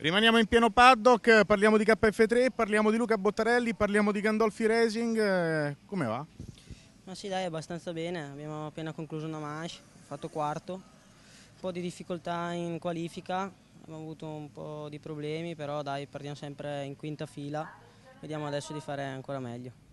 Rimaniamo in pieno paddock, parliamo di KF3, parliamo di Luca Bottarelli, parliamo di Gandolfi Racing, eh, come va? Ma sì dai, abbastanza bene, abbiamo appena concluso una manche, fatto quarto, un po' di difficoltà in qualifica, abbiamo avuto un po' di problemi, però dai, partiamo sempre in quinta fila, vediamo adesso di fare ancora meglio.